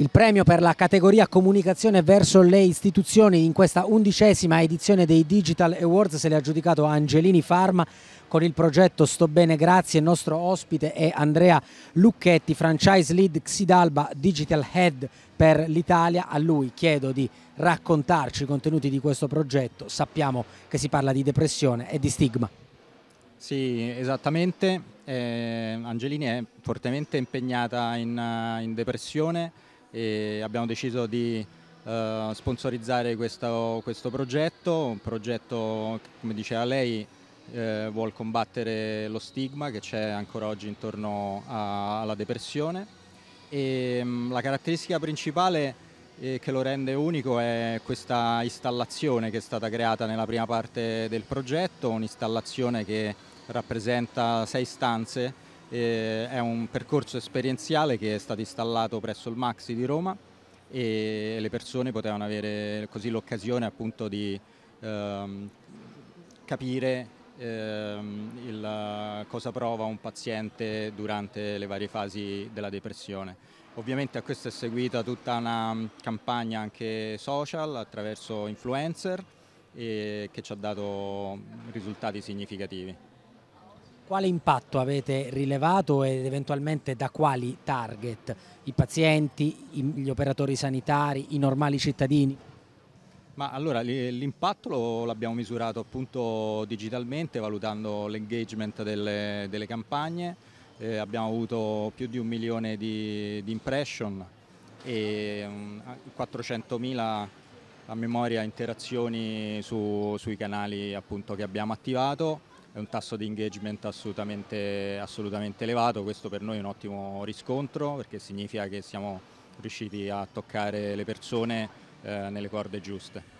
Il premio per la categoria comunicazione verso le istituzioni in questa undicesima edizione dei Digital Awards se l'ha aggiudicato Angelini Pharma con il progetto Sto Bene Grazie, il nostro ospite è Andrea Lucchetti, franchise lead Xidalba Digital Head per l'Italia. A lui chiedo di raccontarci i contenuti di questo progetto. Sappiamo che si parla di depressione e di stigma. Sì, esattamente. Eh, Angelini è fortemente impegnata in, eh, in depressione e abbiamo deciso di eh, sponsorizzare questo, questo, progetto, un progetto come diceva lei eh, vuole combattere lo stigma che c'è ancora oggi intorno a, alla depressione e mh, mm, la caratteristica principale eh, che lo rende unico è questa installazione che è stata creata nella prima parte del progetto, un'installazione che rappresenta sei stanze eh, è un percorso esperienziale che è stato installato presso il Maxi di Roma e le persone potevano avere così l'occasione appunto di ehm, capire ehm, il, cosa prova un paziente durante le varie fasi della depressione. Ovviamente a questo è seguita tutta una campagna anche social attraverso influencer eh, che ci ha dato risultati significativi. Quale impatto avete rilevato ed eventualmente da quali target? I pazienti, gli operatori sanitari, i normali cittadini? Ma allora l'impatto l'abbiamo misurato appunto digitalmente valutando l'engagement delle, delle, campagne, eh, abbiamo avuto più di un milione di, di impression e 400.000 mm, a memoria interazioni su, sui canali appunto che abbiamo attivato è un tasso di engagement assolutamente, assolutamente elevato, questo per noi è un ottimo riscontro perché significa che siamo riusciti a toccare le persone eh, nelle corde giuste.